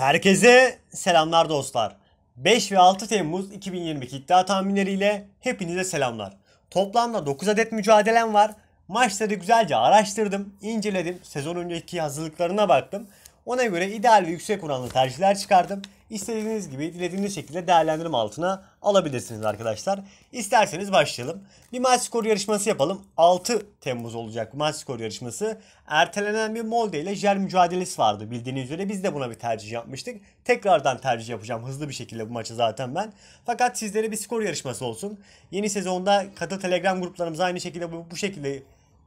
Herkese selamlar dostlar. 5 ve 6 Temmuz 2022 iddia tahminleriyle hepinize selamlar. Toplamda 9 adet mücadelem var. Maçları güzelce araştırdım, inceledim, sezon önceki hazırlıklarına baktım. Ona göre ideal ve yüksek oranlı tercihler çıkardım istediğiniz gibi dilediğiniz şekilde değerlendirme altına alabilirsiniz arkadaşlar. İsterseniz başlayalım. Bir maç skoru yarışması yapalım. 6 Temmuz olacak bu maç skoru yarışması. Ertelenen bir Molde ile Jel mücadelesi vardı bildiğiniz üzere. Biz de buna bir tercih yapmıştık. Tekrardan tercih yapacağım hızlı bir şekilde bu maçı zaten ben. Fakat sizlere bir skor yarışması olsun. Yeni sezonda katı telegram gruplarımız aynı şekilde bu, bu şekilde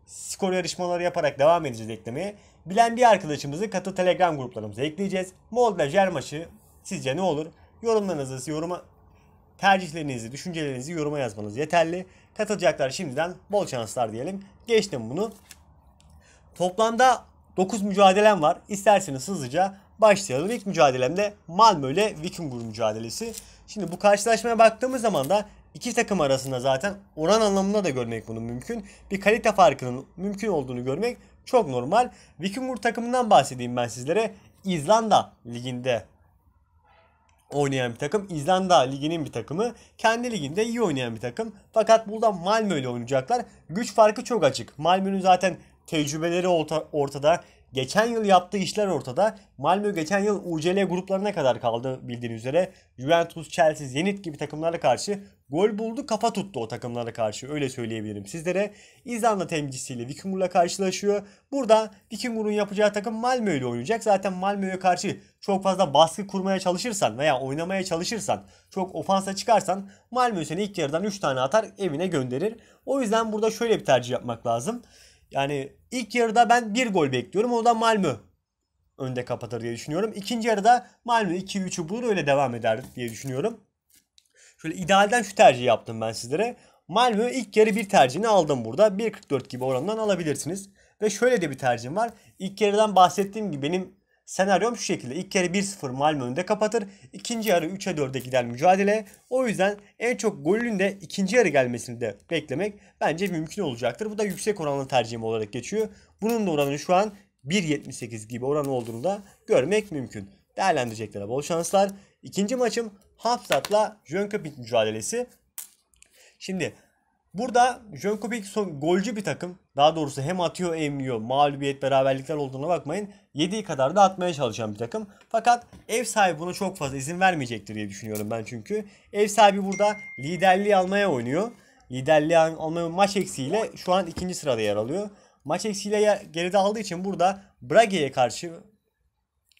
skor yarışmaları yaparak devam edeceğiz eklemeye. Bilen bir arkadaşımızı katı telegram gruplarımıza ekleyeceğiz. Molde Jel maçı Sizce ne olur? Yorumlarınızı, yoruma tercihlerinizi, düşüncelerinizi yoruma yazmanız yeterli. Katılacaklar şimdiden bol şanslar diyelim. Geçtim bunu. Toplamda 9 mücadelem var. İsterseniz hızlıca başlayalım. İlk mücadelemde Malmö ile Vikingur mücadelesi. Şimdi bu karşılaşmaya baktığımız zaman da iki takım arasında zaten oran anlamında da görmek bunu mümkün. Bir kalite farkının mümkün olduğunu görmek çok normal. Vikingur takımından bahsedeyim ben sizlere. İzlanda liginde oynayan bir takım. İzlanda liginin bir takımı. Kendi liginde iyi oynayan bir takım. Fakat burada Malmö ile oynayacaklar. Güç farkı çok açık. Malmö'nün zaten tecrübeleri ortada. Geçen yıl yaptığı işler ortada. Malmö geçen yıl UCL gruplarına kadar kaldı bildiğiniz üzere. Juventus, Chelsea, Zenit gibi takımlara karşı gol buldu, kafa tuttu o takımlara karşı. Öyle söyleyebilirim sizlere. İzlanda temsilcisiyle Vikingur'la karşılaşıyor. Burada Vikingur'un yapacağı takım Malmö ile oynayacak. Zaten Malmö'ye karşı çok fazla baskı kurmaya çalışırsan veya oynamaya çalışırsan, çok ofansa çıkarsan Malmö seni ilk yarıdan 3 tane atar, evine gönderir. O yüzden burada şöyle bir tercih yapmak lazım. Yani ilk yarıda ben bir gol bekliyorum. O da Malmö önde kapatır diye düşünüyorum. İkinci yarıda Malmö 2-3'ü bulur öyle devam eder diye düşünüyorum. Şöyle idealden şu tercihi yaptım ben sizlere. Malmö ilk yarı bir tercihini aldım burada. 1.44 gibi oranından alabilirsiniz. Ve şöyle de bir tercihim var. İlk yarıdan bahsettiğim gibi benim Senaryom şu şekilde. İlk yarı 1-0 Malmö önde kapatır. İkinci yarı 3'e 4'e gider mücadele. O yüzden en çok golün de ikinci yarı gelmesini de beklemek bence mümkün olacaktır. Bu da yüksek oranlı tercihim olarak geçiyor. Bunun da oranı şu an 1.78 gibi oran olduğunu da görmek mümkün. Değerlendireceklere bol şanslar. İkinci maçım Hamstad'la Jönköping mücadelesi. Şimdi Burada Jönkovic son golcü bir takım. Daha doğrusu hem atıyor hem yiyor. Mağlubiyet beraberlikler olduğuna bakmayın. Yediği kadar da atmaya çalışan bir takım. Fakat ev sahibi buna çok fazla izin vermeyecektir diye düşünüyorum ben çünkü. Ev sahibi burada liderliği almaya oynuyor. Liderliği almaya maç eksiğiyle şu an ikinci sırada yer alıyor. Maç eksiğiyle geride aldığı için burada Brage'ye karşı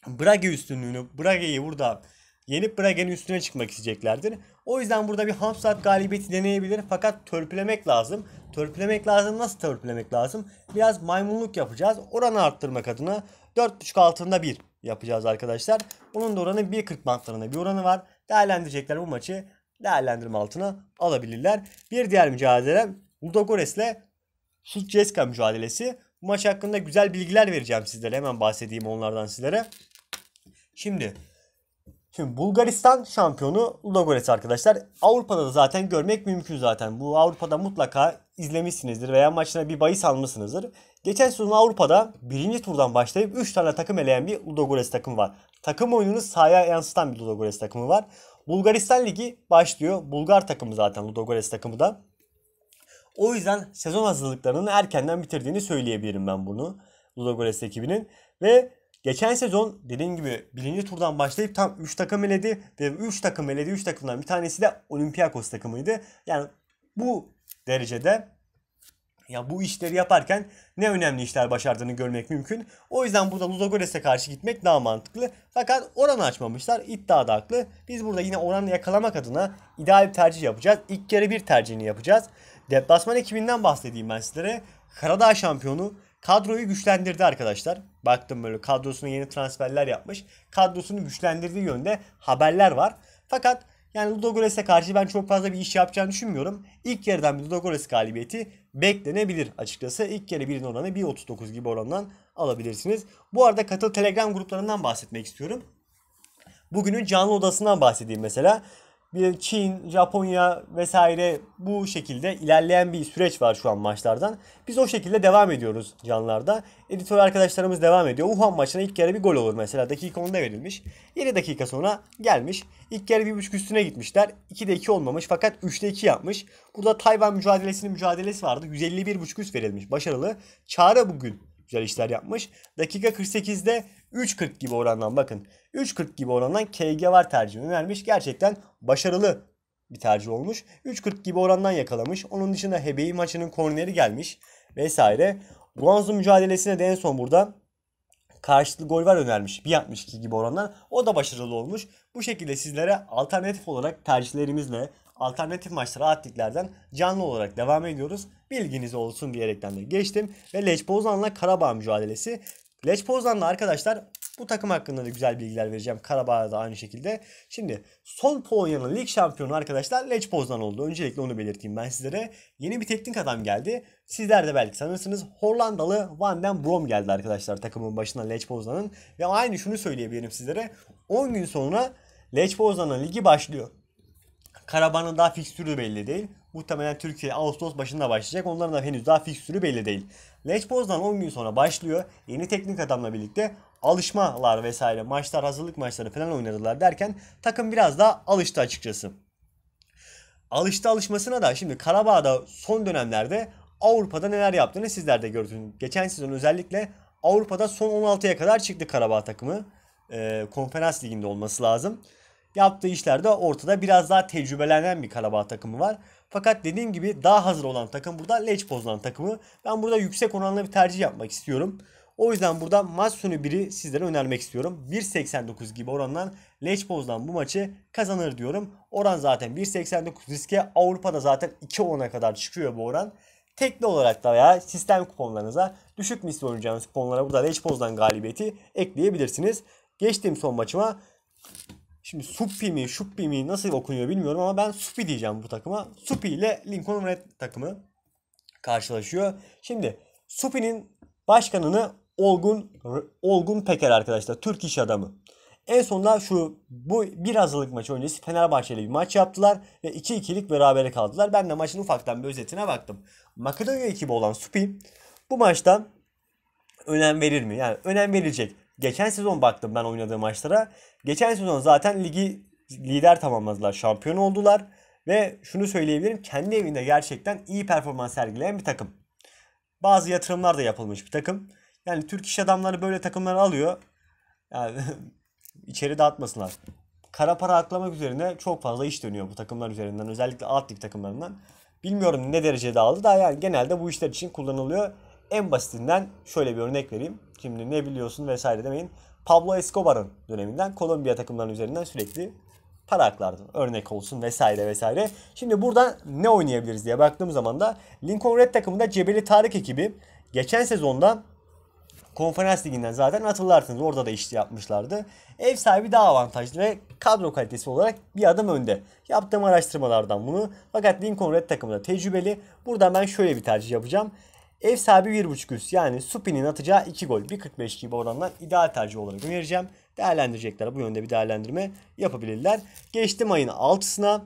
Brage üstünlüğünü, Brage'yi burada yenip Brage'nin üstüne çıkmak isteyeceklerdir. O yüzden burada bir saat galibiyeti deneyebilir fakat törpülemek lazım. Törpülemek lazım nasıl törpülemek lazım? Biraz maymunluk yapacağız. Oranı arttırmak adına 4.5 altında 1 yapacağız arkadaşlar. Onun da oranı 1.40 bantlarında bir oranı var. Değerlendirecekler bu maçı değerlendirme altına alabilirler. Bir diğer mücadele Ludogorets ile Sutjeska mücadelesi. Bu maç hakkında güzel bilgiler vereceğim sizlere. Hemen bahsedeyim onlardan sizlere. Şimdi Şimdi Bulgaristan şampiyonu Ludogorets arkadaşlar. Avrupa'da da zaten görmek mümkün zaten. Bu Avrupa'da mutlaka izlemişsinizdir veya maçına bir bahis almışsınızdır. Geçen sezon Avrupa'da birinci turdan başlayıp 3 tane takım eleyen bir Ludogorets takımı var. Takım oyununu sahaya yansıtan bir Ludogorets takımı var. Bulgaristan Ligi başlıyor. Bulgar takımı zaten Ludogorets takımı da. O yüzden sezon hazırlıklarının erkenden bitirdiğini söyleyebilirim ben bunu. Ludogorets ekibinin. Ve Geçen sezon dediğim gibi birinci turdan başlayıp tam 3 takım eledi ve 3 takım eledi 3 takımdan bir tanesi de Olympiakos takımıydı. Yani bu derecede ya bu işleri yaparken ne önemli işler başardığını görmek mümkün. O yüzden burada Luzogores'e karşı gitmek daha mantıklı. Fakat oranı açmamışlar. İddia da haklı. Biz burada yine oranı yakalamak adına ideal bir tercih yapacağız. İlk kere bir tercihini yapacağız. Deplasman ekibinden bahsedeyim ben sizlere. Karadağ şampiyonu kadroyu güçlendirdi arkadaşlar. Baktım böyle kadrosuna yeni transferler yapmış. Kadrosunu güçlendirdiği yönde haberler var. Fakat yani Ludogorets'e karşı ben çok fazla bir iş yapacağını düşünmüyorum. İlk yerden bir Ludogorets galibiyeti beklenebilir açıkçası. İlk yere birin oranı 1.39 gibi orandan alabilirsiniz. Bu arada katıl Telegram gruplarından bahsetmek istiyorum. Bugünün canlı odasından bahsedeyim mesela bir Çin, Japonya vesaire bu şekilde ilerleyen bir süreç var şu an maçlardan. Biz o şekilde devam ediyoruz canlarda. Editör arkadaşlarımız devam ediyor. Wuhan maçına ilk kere bir gol olur mesela. Dakika 10'da verilmiş. 7 dakika sonra gelmiş. İlk kere 1.5 üstüne gitmişler. 2'de 2 olmamış fakat 3'de 2 yapmış. Burada Tayvan mücadelesinin mücadelesi vardı. 151.5 üst verilmiş. Başarılı. Çağrı bugün güzel işler yapmış. Dakika 48'de 3.40 gibi orandan bakın. 3.40 gibi orandan KG var tercihini vermiş. Gerçekten başarılı bir tercih olmuş. 3.40 gibi orandan yakalamış. Onun dışında Hebeyi maçının korneri gelmiş vesaire. Guangzhou mücadelesine de en son burada karşılıklı gol var önermiş. 1.62 gibi orandan. O da başarılı olmuş. Bu şekilde sizlere alternatif olarak tercihlerimizle alternatif maçlara attiklerden canlı olarak devam ediyoruz. Bilginiz olsun diyerekten de geçtim. Ve Leç Bozan'la Karabağ mücadelesi Lech Poznan'da arkadaşlar bu takım hakkında da güzel bilgiler vereceğim. Karabağ'da da aynı şekilde. Şimdi son Polonya'nın lig şampiyonu arkadaşlar Lech Poznan oldu. Öncelikle onu belirteyim ben sizlere. Yeni bir teknik adam geldi. Sizler de belki sanırsınız Hollandalı Van den Brom geldi arkadaşlar takımın başına Lech Poznan'ın. Ve aynı şunu söyleyebilirim sizlere. 10 gün sonra Lech Poznan'ın ligi başlıyor. Karabağ'ın daha fikstürü belli değil. Muhtemelen Türkiye Ağustos başında başlayacak. Onların da henüz daha fikstürü belli değil. Lech Poznan 10 gün sonra başlıyor. Yeni teknik adamla birlikte alışmalar vesaire maçlar hazırlık maçları falan oynadılar derken takım biraz daha alıştı açıkçası. Alıştı alışmasına da şimdi Karabağ'da son dönemlerde Avrupa'da neler yaptığını sizler de gördünüz. Geçen sezon özellikle Avrupa'da son 16'ya kadar çıktı Karabağ takımı. E, konferans liginde olması lazım. Yaptığı işlerde ortada biraz daha tecrübelenen bir Karabağ takımı var. Fakat dediğim gibi daha hazır olan takım burada Lech Poznan takımı. Ben burada yüksek oranlı bir tercih yapmak istiyorum. O yüzden burada maç sonu 1'i sizlere önermek istiyorum. 1.89 gibi orandan Lech Poznan bu maçı kazanır diyorum. Oran zaten 1.89 riske Avrupa'da zaten 2 ona kadar çıkıyor bu oran. Tekli olarak da veya sistem kuponlarınıza düşük misli oynayacağınız kuponlara burada Lech Poznan galibiyeti ekleyebilirsiniz. Geçtiğim son maçıma Şimdi Supi mi Şuppi mi nasıl okunuyor bilmiyorum ama ben Supi diyeceğim bu takıma. Supi ile Lincoln Red takımı karşılaşıyor. Şimdi Supi'nin başkanını Olgun Olgun Peker arkadaşlar. Türk iş adamı. En sonunda şu bu bir hazırlık maçı öncesi Fenerbahçe ile bir maç yaptılar ve 2-2'lik berabere kaldılar. Ben de maçın ufaktan bir özetine baktım. Makedonya ekibi olan Supi bu maçtan önem verir mi? Yani önem verecek? geçen sezon baktım ben oynadığı maçlara. Geçen sezon zaten ligi lider tamamladılar. Şampiyon oldular. Ve şunu söyleyebilirim. Kendi evinde gerçekten iyi performans sergileyen bir takım. Bazı yatırımlar da yapılmış bir takım. Yani Türk iş adamları böyle takımları alıyor. Yani içeri dağıtmasınlar. Kara para aklamak üzerine çok fazla iş dönüyor bu takımlar üzerinden. Özellikle alt lig takımlarından. Bilmiyorum ne derecede aldı da yani genelde bu işler için kullanılıyor. En basitinden şöyle bir örnek vereyim. Şimdi ne biliyorsun vesaire demeyin. Pablo Escobar'ın döneminden Kolombiya takımlarının üzerinden sürekli para aklardı. Örnek olsun vesaire vesaire. Şimdi buradan ne oynayabiliriz diye baktığım zaman da Lincoln Red takımında Cebeli Tarık ekibi geçen sezonda konferans liginden zaten hatırlarsınız. Orada da işti yapmışlardı. Ev sahibi daha avantajlı ve kadro kalitesi olarak bir adım önde. Yaptığım araştırmalardan bunu. Fakat Lincoln Red takımında tecrübeli. Burada ben şöyle bir tercih yapacağım. Ev sahibi 1.5 üst yani Supi'nin atacağı 2 gol 1.45 gibi oranlar ideal tercih olarak önereceğim. Değerlendirecekler bu yönde bir değerlendirme yapabilirler. Geçtim ayın 6'sına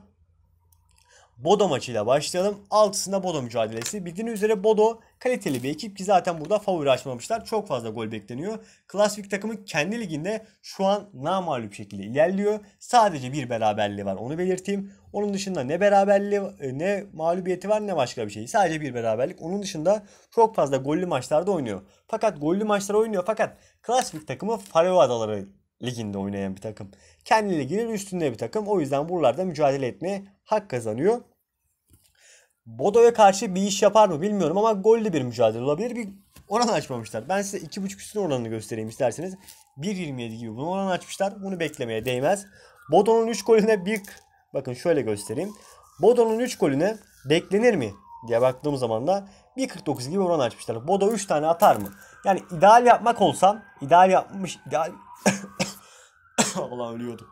Bodo maçıyla başlayalım. Altısında Bodo mücadelesi. Bildiğiniz üzere Bodo kaliteli bir ekip ki zaten burada favori açmamışlar. Çok fazla gol bekleniyor. Klasik takımı kendi liginde şu an namalup şekilde ilerliyor. Sadece bir beraberliği var onu belirteyim. Onun dışında ne beraberliği e, ne mağlubiyeti var ne başka bir şey. Sadece bir beraberlik. Onun dışında çok fazla gollü maçlarda oynuyor. Fakat gollü maçlara oynuyor fakat klasik takımı Faroe Adaları liginde oynayan bir takım. Kendi liginin üstünde bir takım. O yüzden buralarda mücadele etmeye hak kazanıyor. Bodo'ya karşı bir iş yapar mı bilmiyorum ama gol de bir mücadele olabilir. Bir oran açmamışlar. Ben size 2.5 üstün oranını göstereyim isterseniz. 1.27 gibi bunu oran açmışlar. Bunu beklemeye değmez. Bodo'nun 3 golüne bir bakın şöyle göstereyim. Bodo'nun 3 golüne beklenir mi diye baktığım zaman da 1.49 gibi oran açmışlar. Bodo 3 tane atar mı? Yani ideal yapmak olsam ideal yapmış ideal Allah ölüyordum.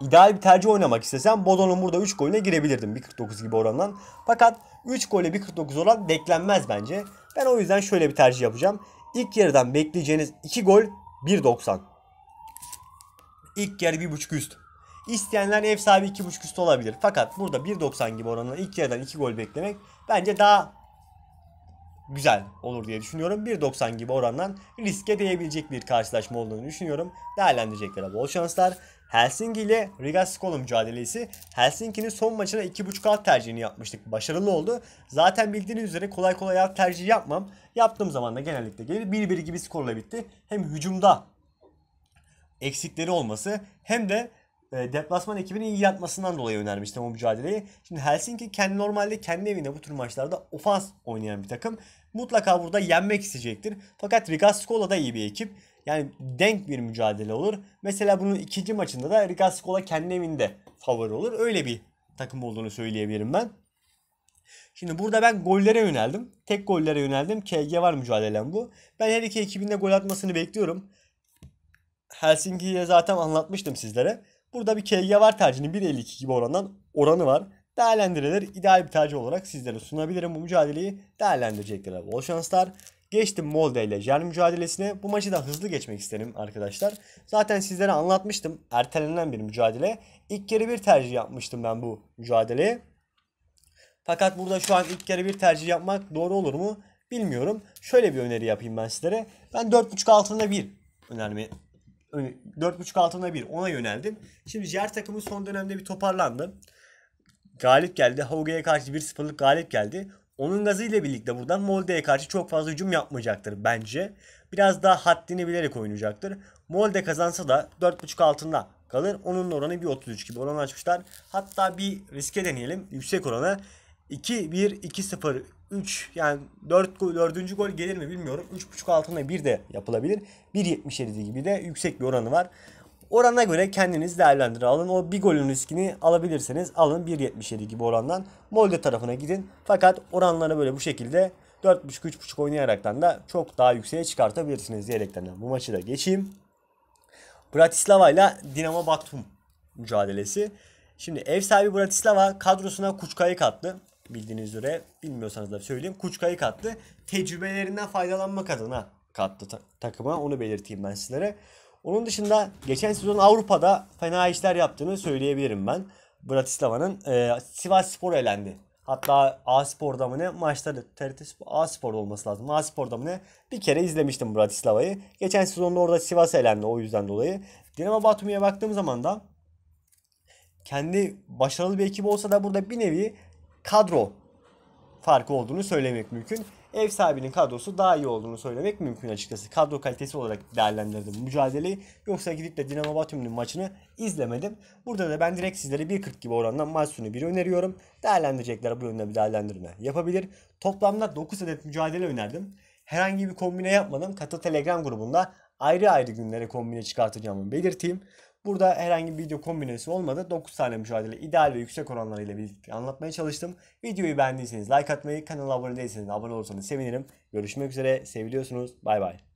İdeal bir tercih oynamak istesem Bodo'nun burada 3 golüne girebilirdim 1.49 gibi orandan. Fakat 3 gole 1.49 oran deklenmez bence. Ben o yüzden şöyle bir tercih yapacağım. İlk yarıdan bekleyeceğiniz 2 gol 1.90. İlk yarı 1.5 üst. İsteyenler ev sahibi 2.5 üst olabilir. Fakat burada 1.90 gibi oranla ilk yarıdan 2 gol beklemek bence daha güzel olur diye düşünüyorum. 1.90 gibi orandan riske değebilecek bir karşılaşma olduğunu düşünüyorum. Değerlendireceklere bol şanslar. Helsinki ile Riga Skola mücadelesi. Helsinki'nin son maçına 2.5 alt tercihini yapmıştık. Başarılı oldu. Zaten bildiğiniz üzere kolay kolay alt tercih yapmam. Yaptığım zaman da genellikle gelir. 1-1 gibi skorla bitti. Hem hücumda eksikleri olması hem de e, deplasman ekibinin iyi yatmasından dolayı önermiştim o mücadeleyi. Şimdi Helsinki kendi normalde kendi evinde bu tür maçlarda ofans oynayan bir takım mutlaka burada yenmek isteyecektir. Fakat Rigascola da iyi bir ekip. Yani denk bir mücadele olur. Mesela bunun ikinci maçında da Rigascola kendi evinde favori olur. Öyle bir takım olduğunu söyleyebilirim ben. Şimdi burada ben gollere yöneldim. Tek gollere yöneldim. KG var mücadelem bu. Ben her iki ekibinde gol atmasını bekliyorum. Helsinki'ye zaten anlatmıştım sizlere. Burada bir KG var tercihinin 1.52 gibi orandan oranı var değerlendirilir. İdeal bir tercih olarak sizlere sunabilirim. Bu mücadeleyi değerlendirecekler. bol şanslar. Geçtim Molde ile Jern mücadelesine. Bu maçı da hızlı geçmek isterim arkadaşlar. Zaten sizlere anlatmıştım. Ertelenen bir mücadele. İlk kere bir tercih yapmıştım ben bu mücadeleyi. Fakat burada şu an ilk kere bir tercih yapmak doğru olur mu bilmiyorum. Şöyle bir öneri yapayım ben sizlere. Ben 4.5 altında bir önerme 4.5 altında bir ona yöneldim. Şimdi Jer takımı son dönemde bir toparlandı galip geldi. Hauge'ye karşı 1-0'lık galip geldi. Onun gazıyla birlikte buradan Molde'ye karşı çok fazla hücum yapmayacaktır bence. Biraz daha haddini bilerek oynayacaktır. Molde kazansa da 4.5 altında kalır. Onun oranı 1.33 gibi oran açmışlar. Hatta bir riske deneyelim. Yüksek oranı 2-1, 2-0, 3 yani 4 gol, 4. gol gelir mi bilmiyorum. 3.5 altında 1 de yapılabilir. 1.77 gibi de yüksek bir oranı var. Orana göre kendiniz değerlendirin. Alın o bir golün riskini alabilirseniz alın 1.77 gibi orandan. Molde tarafına gidin. Fakat oranları böyle bu şekilde 4.5-3.5 oynayaraktan da çok daha yükseğe çıkartabilirsiniz diyerekten bu maçı da geçeyim. Bratislava ile Dinamo Batum mücadelesi. Şimdi ev sahibi Bratislava kadrosuna Kuçka'yı kattı. Bildiğiniz üzere bilmiyorsanız da söyleyeyim. Kuçka'yı kattı. Tecrübelerinden faydalanmak adına kattı ta- takıma. Onu belirteyim ben sizlere. Onun dışında geçen sezon Avrupa'da fena işler yaptığını söyleyebilirim ben. Bratislava'nın e, Sivas Spor elendi. Hatta A Spor'da mı ne maçları TRT A Spor'da olması lazım. A Spor'da mı ne bir kere izlemiştim Bratislava'yı. Geçen sezonda orada Sivas elendi o yüzden dolayı. Dinamo Batumi'ye baktığım zaman da kendi başarılı bir ekip olsa da burada bir nevi kadro farkı olduğunu söylemek mümkün ev sahibinin kadrosu daha iyi olduğunu söylemek mümkün açıkçası. Kadro kalitesi olarak değerlendirdim mücadeleyi. Yoksa gidip de Dinamo Batum'un maçını izlemedim. Burada da ben direkt sizlere 1.40 gibi orandan maç sonu 1 öneriyorum. Değerlendirecekler bu yönde bir değerlendirme yapabilir. Toplamda 9 adet mücadele önerdim. Herhangi bir kombine yapmadım. Katı Telegram grubunda ayrı ayrı günlere kombine çıkartacağımı belirteyim. Burada herhangi bir video kombinesi olmadı. 9 tane mücadele ideal ve yüksek oranlarıyla birlikte anlatmaya çalıştım. Videoyu beğendiyseniz like atmayı, kanala abone değilseniz abone olursanız sevinirim. Görüşmek üzere, seviliyorsunuz. Bay bay.